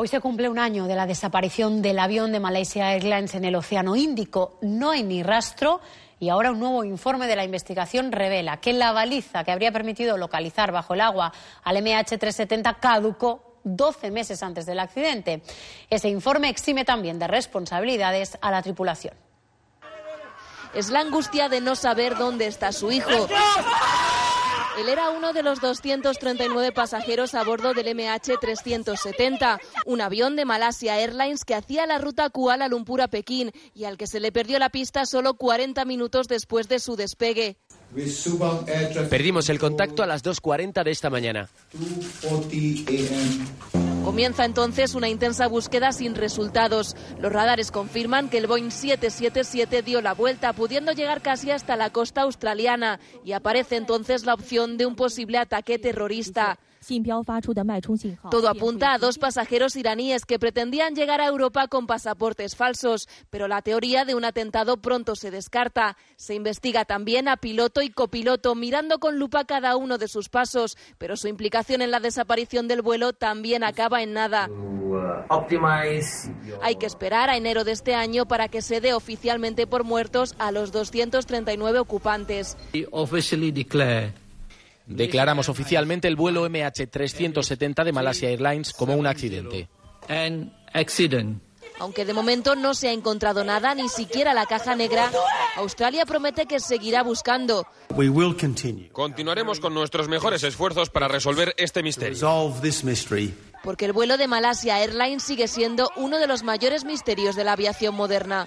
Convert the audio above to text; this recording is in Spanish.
Hoy se cumple un año de la desaparición del avión de Malaysia Airlines en el Océano Índico. No hay ni rastro y ahora un nuevo informe de la investigación revela que la baliza que habría permitido localizar bajo el agua al MH370 caducó 12 meses antes del accidente. Ese informe exime también de responsabilidades a la tripulación. Es la angustia de no saber dónde está su hijo. Él era uno de los 239 pasajeros a bordo del MH370, un avión de Malasia Airlines que hacía la ruta Kuala Lumpur a Pekín y al que se le perdió la pista solo 40 minutos después de su despegue. Perdimos el contacto a las 2.40 de esta mañana. Mm. Comienza entonces una intensa búsqueda sin resultados. Los radares confirman que el Boeing 777 dio la vuelta, pudiendo llegar casi hasta la costa australiana, y aparece entonces la opción de un posible ataque terrorista. Todo apunta a dos pasajeros iraníes que pretendían llegar a Europa con pasaportes falsos, pero la teoría de un atentado pronto se descarta. Se investiga también a piloto y copiloto, mirando con lupa cada uno de sus pasos, pero su implicación en la desaparición del vuelo también acaba en nada. Hay que esperar a enero de este año para que se dé oficialmente por muertos a los 239 ocupantes. Declaramos oficialmente el vuelo MH370 de Malaysia Airlines como un accidente. Aunque de momento no se ha encontrado nada, ni siquiera la caja negra, Australia promete que seguirá buscando. Continuaremos con nuestros mejores esfuerzos para resolver este misterio. Porque el vuelo de Malaysia Airlines sigue siendo uno de los mayores misterios de la aviación moderna.